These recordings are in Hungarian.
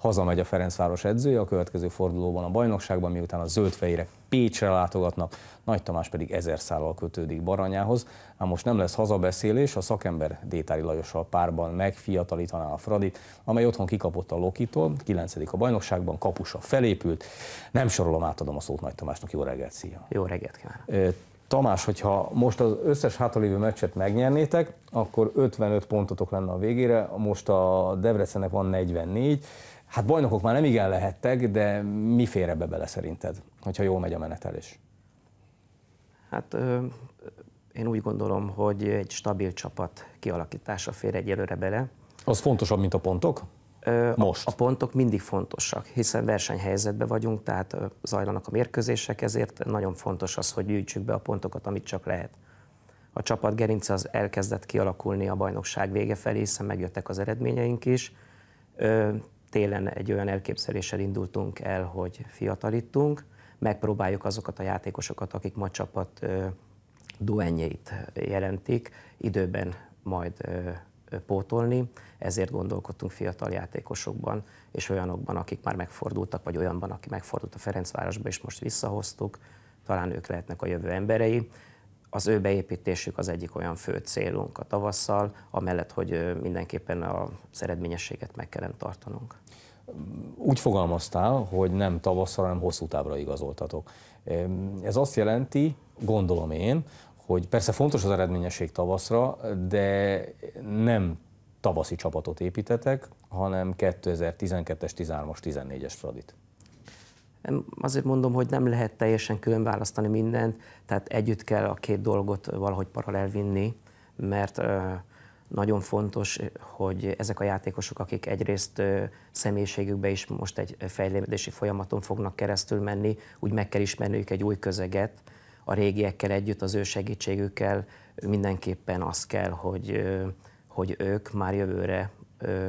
hazamegy a Ferencváros edzője a következő fordulóban a bajnokságban, miután a zöldfehérek Pécsre látogatnak, Nagy Tamás pedig ezer szállal kötődik Baranyához. Ám most nem lesz hazabeszélés, a szakember Détári Lajossal párban megfiatalítaná a Fradit, amely otthon kikapott a Lokitól, 9. a bajnokságban, kapusa felépült. Nem sorolom, átadom a szót Nagy Tamásnak. Jó reggelt, szia! Jó reggelt kívánok! Tamás, hogyha most az összes hátralévő meccset megnyernétek, akkor 55 pontotok lenne a végére, most a Debrecennek van 44, Hát bajnokok már nem igen lehettek, de mi fér ebbe bele szerinted, hogyha jól megy a menetelés? Hát ö, én úgy gondolom, hogy egy stabil csapat kialakítása fér egyelőre bele. Az fontosabb, mint a pontok? Ö, Most. A, a pontok mindig fontosak, hiszen versenyhelyzetben vagyunk, tehát zajlanak a mérkőzések, ezért nagyon fontos az, hogy gyűjtsük be a pontokat, amit csak lehet. A csapat gerince az elkezdett kialakulni a bajnokság vége felé, hiszen megjöttek az eredményeink is. Ö, télen egy olyan elképzeléssel indultunk el, hogy fiatalítunk, megpróbáljuk azokat a játékosokat, akik ma csapat duenjeit jelentik, időben majd pótolni, ezért gondolkodtunk fiatal játékosokban, és olyanokban, akik már megfordultak, vagy olyanban, aki megfordult a Ferencvárosba, és most visszahoztuk, talán ők lehetnek a jövő emberei, az ő beépítésük az egyik olyan fő célunk a tavasszal, amellett, hogy mindenképpen az eredményességet meg kellene tartanunk. Úgy fogalmaztál, hogy nem tavasszal, hanem hosszú távra igazoltatok. Ez azt jelenti, gondolom én, hogy persze fontos az eredményesség tavaszra, de nem tavaszi csapatot építetek, hanem 2012-es, 13-as, 14-es Fradit. Azért mondom, hogy nem lehet teljesen külön választani mindent, tehát együtt kell a két dolgot valahogy paralel vinni, mert nagyon fontos, hogy ezek a játékosok, akik egyrészt személyiségükbe is most egy fejlődési folyamaton fognak keresztül menni, úgy meg kell ismerniük egy új közeget, a régiekkel együtt, az ő segítségükkel mindenképpen az kell, hogy, hogy ők már jövőre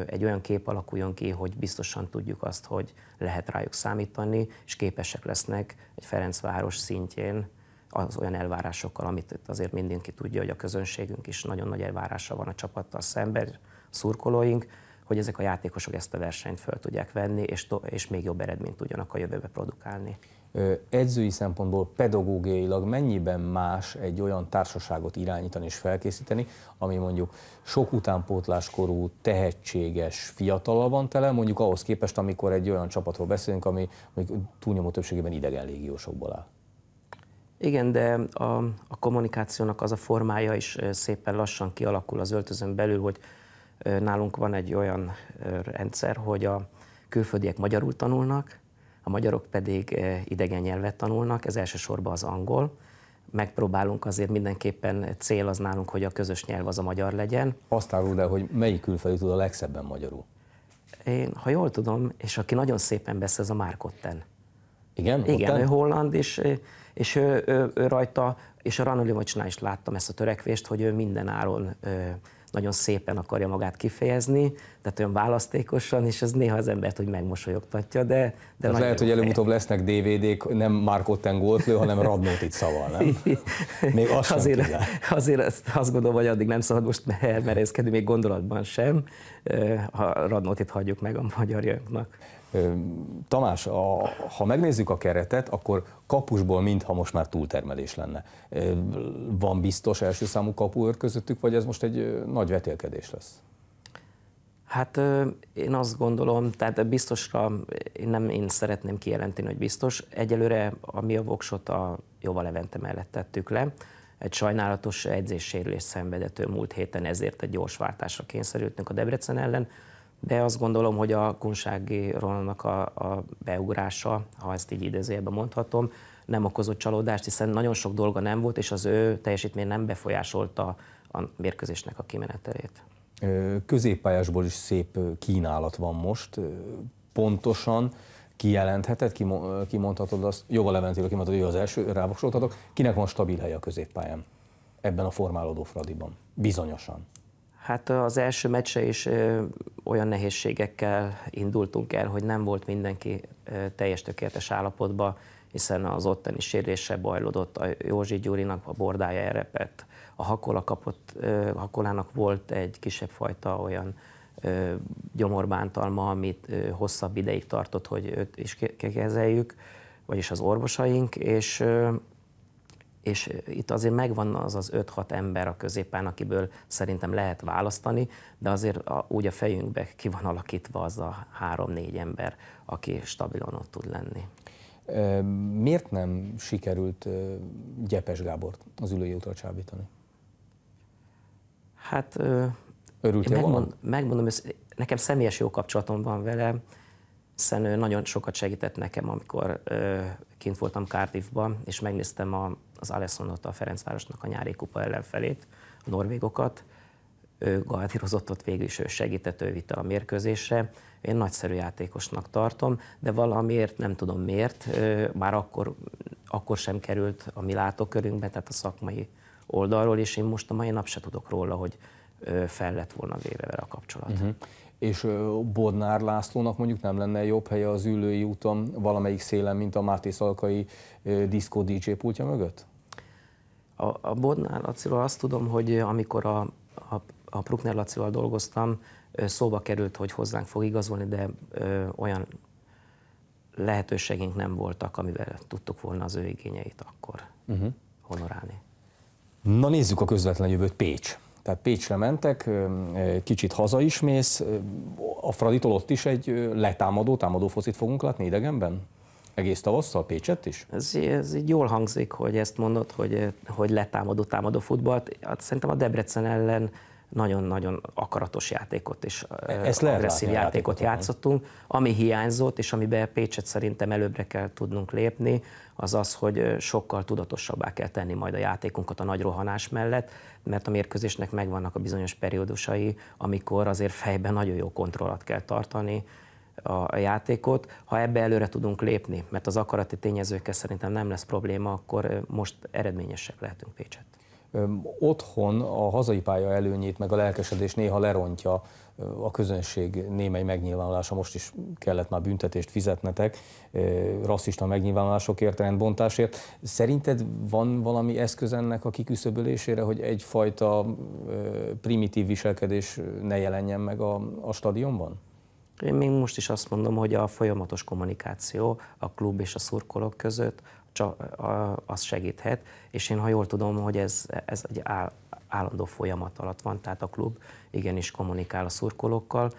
egy olyan kép alakuljon ki, hogy biztosan tudjuk azt, hogy lehet rájuk számítani, és képesek lesznek egy Ferencváros szintjén az olyan elvárásokkal, amit itt azért mindenki tudja, hogy a közönségünk is nagyon nagy elvárása van a csapattal szemben, szurkolóink, hogy ezek a játékosok ezt a versenyt föl tudják venni, és, és még jobb eredményt tudjanak a jövőbe produkálni edzői szempontból pedagógiailag mennyiben más egy olyan társaságot irányítani és felkészíteni, ami mondjuk sok utánpótláskorú, tehetséges fiatala van tele, mondjuk ahhoz képest, amikor egy olyan csapatról beszélünk, ami mondjuk túlnyomó többségében idegen légiósokból áll. Igen, de a, a kommunikációnak az a formája is szépen lassan kialakul az öltözön belül, hogy nálunk van egy olyan rendszer, hogy a külföldiek magyarul tanulnak, a magyarok pedig eh, idegen nyelvet tanulnak, ez elsősorban az angol. Megpróbálunk azért mindenképpen eh, cél az nálunk, hogy a közös nyelv az a magyar legyen. Azt árul el, hogy melyik külföldi tud a legszebben magyarul? Én, ha jól tudom, és aki nagyon szépen beszél, az a Márkotten. Igen? Igen, Otten? ő holland, és, eh, és ő, ő, ő, ő rajta, és a Ranulimocsnál is láttam ezt a törekvést, hogy ő minden áron ő, nagyon szépen akarja magát kifejezni, tehát olyan választékosan, és ez néha az embert hogy megmosolyogtatja, de... de az lehet, hogy előbb-utóbb lesznek DVD-k, nem Mark Otten Goldlő, hanem Radnóti szaval, nem? Még azt azért, sem azért azt, azt gondolom, hogy addig nem szabad most elmerészkedni, még gondolatban sem, ha Radnótit hagyjuk meg a magyarjainknak. Tamás, a, ha megnézzük a keretet, akkor kapusból mintha most már túltermelés lenne. Van biztos első számú kapu közöttük, vagy ez most egy nagy vetélkedés lesz? Hát én azt gondolom, tehát biztosra én nem én szeretném kijelenteni, hogy biztos. Egyelőre a mi a voksot a Jóval Levente mellett tettük le. Egy sajnálatos edzéssérülés szenvedett múlt héten, ezért egy gyors váltásra kényszerültünk a Debrecen ellen de azt gondolom, hogy a Kunsági Ronnak a, a beugrása, ha ezt így idézőjelben mondhatom, nem okozott csalódást, hiszen nagyon sok dolga nem volt, és az ő teljesítmény nem befolyásolta a mérkőzésnek a kimenetelét. Középpályásból is szép kínálat van most. Pontosan kijelentheted, kimondhatod azt, Joga Leventével kimondhatod, hogy az első, rávoksoltatok. Kinek van stabil helye a középpályán ebben a formálódó Fradiban? Bizonyosan. Hát az első meccse is olyan nehézségekkel indultunk el, hogy nem volt mindenki teljes tökéletes állapotban, hiszen az ottani sérülése bajlódott, a Józsi Gyurinak a bordája elrepett, a hakola kapott, hakolának volt egy kisebb fajta olyan gyomorbántalma, amit hosszabb ideig tartott, hogy őt is kezeljük, vagyis az orvosaink, és és itt azért megvan az az 5-6 ember a középen, akiből szerintem lehet választani, de azért a, úgy a fejünkbe ki van alakítva az a 3-4 ember, aki stabilan ott tud lenni. Miért nem sikerült Gyepes Gábort az ülői útra csábítani? Hát... Örültél megmond, volna? Megmondom, hogy nekem személyes jó kapcsolatom van vele, hiszen ő nagyon sokat segített nekem, amikor kint voltam Cardiffban, és megnéztem a az Alessandot, a Ferencvárosnak a nyári kupa ellenfelét, a norvégokat. Ő gardírozott ott végül is, ő segített, ő vitte a mérkőzésre. Én nagyszerű játékosnak tartom, de valamiért, nem tudom miért, már akkor, akkor sem került a mi látókörünkbe, tehát a szakmai oldalról, és én most a mai nap se tudok róla, hogy fel lett volna véve vele a kapcsolat. Uh-huh. És Bodnár Lászlónak mondjuk nem lenne jobb helye az ülői úton valamelyik szélen, mint a Máté Szalkai diszkó DJ pultja mögött? A, a Bodnár Laciról azt tudom, hogy amikor a, a, a Bruckner Lacival dolgoztam, szóba került, hogy hozzánk fog igazolni, de ö, olyan lehetőségünk nem voltak, amivel tudtuk volna az ő igényeit akkor uh-huh. honorálni. Na nézzük a közvetlen jövőt, Pécs. Tehát Pécsre mentek, kicsit haza is mész, a Fraditól ott is egy letámadó, támadó focit fogunk látni idegenben? Egész tavasszal Pécset is? Ez, ez így jól hangzik, hogy ezt mondod, hogy, hogy letámadó támadó futballt. Hát szerintem a Debrecen ellen nagyon-nagyon akaratos játékot és e, e, Ezt agresszív látni, játékot játszottunk. Ami hiányzott, és amiben Pécset szerintem előbbre kell tudnunk lépni, az az, hogy sokkal tudatosabbá kell tenni majd a játékunkat a nagy rohanás mellett, mert a mérkőzésnek megvannak a bizonyos periódusai, amikor azért fejben nagyon jó kontrollat kell tartani, a játékot, ha ebbe előre tudunk lépni, mert az akarati tényezőkkel szerintem nem lesz probléma, akkor most eredményesek lehetünk Pécset. Otthon a hazai pálya előnyét, meg a lelkesedés néha lerontja a közönség némely megnyilvánulása. Most is kellett már büntetést fizetnetek rasszista megnyilvánulásokért, rendbontásért. Szerinted van valami eszköz ennek a kiküszöbölésére, hogy egyfajta primitív viselkedés ne jelenjen meg a, a stadionban? Én még most is azt mondom, hogy a folyamatos kommunikáció a klub és a szurkolók között az segíthet, és én ha jól tudom, hogy ez, ez egy állandó folyamat alatt van, tehát a klub igenis kommunikál a szurkolókkal.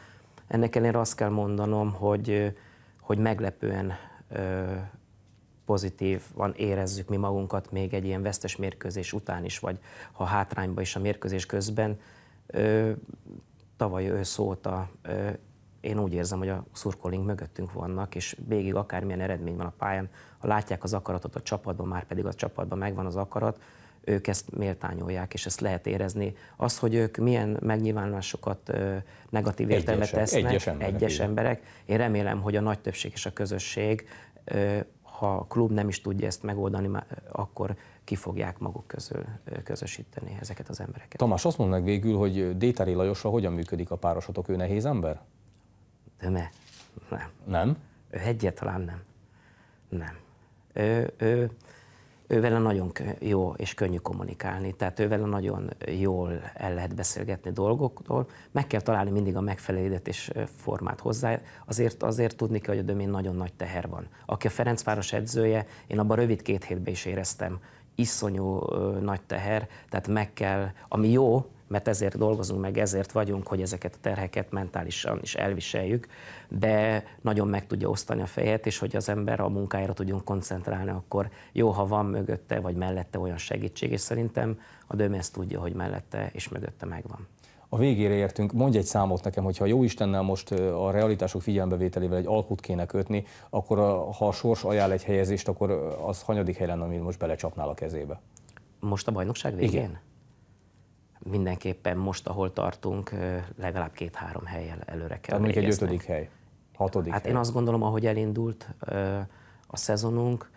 Ennek ellenére azt kell mondanom, hogy, hogy meglepően pozitív van érezzük mi magunkat még egy ilyen vesztes mérkőzés után is, vagy ha hátrányba is a mérkőzés közben. tavaly ősz óta én úgy érzem, hogy a szurkolink mögöttünk vannak, és végig akármilyen eredmény van a pályán, ha látják az akaratot a csapatban, már pedig a csapatban megvan az akarat, ők ezt méltányolják, és ezt lehet érezni. Az, hogy ők milyen megnyilvánulásokat negatív értelme tesznek, egyes emberek, egyes emberek, én remélem, hogy a nagy többség és a közösség, ha a klub nem is tudja ezt megoldani, akkor ki fogják maguk közül közösíteni ezeket az embereket. Tamás, azt mondd meg végül, hogy Détári Lajosra hogyan működik a párosotok, ő nehéz ember? Töme? Nem. Nem? Ő egyáltalán nem. Nem. Ő, ő, ő vele nagyon jó és könnyű kommunikálni, tehát ő vele nagyon jól el lehet beszélgetni dolgokról, meg kell találni mindig a megfelelő és formát hozzá, azért, azért tudni kell, hogy a dömén nagyon nagy teher van. Aki a Ferencváros edzője, én abban rövid két hétben is éreztem, iszonyú nagy teher, tehát meg kell, ami jó, mert ezért dolgozunk meg, ezért vagyunk, hogy ezeket a terheket mentálisan is elviseljük, de nagyon meg tudja osztani a fejet, és hogy az ember a munkájára tudjon koncentrálni, akkor jó, ha van mögötte vagy mellette olyan segítség, és szerintem a döm ezt tudja, hogy mellette és mögötte megvan a végére értünk. Mondj egy számot nekem, hogyha jó Istennel most a realitások figyelembevételével egy alkut kéne kötni, akkor a, ha a sors ajánl egy helyezést, akkor az hanyadik helyen ami most belecsapnál a kezébe? Most a bajnokság végén? Igen. Mindenképpen most, ahol tartunk, legalább két-három helyen előre kell Tehát egy ötödik hely, hatodik Hát hely. én azt gondolom, ahogy elindult a szezonunk,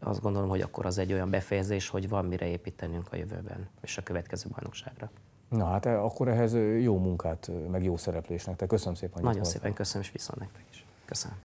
azt gondolom, hogy akkor az egy olyan befejezés, hogy van mire építenünk a jövőben és a következő bajnokságra. Na hát eh, akkor ehhez eh, jó munkát, eh, meg jó szereplésnek. Te köszönöm szépen, Nagyon szépen köszönöm, és viszont nektek is. Köszönöm.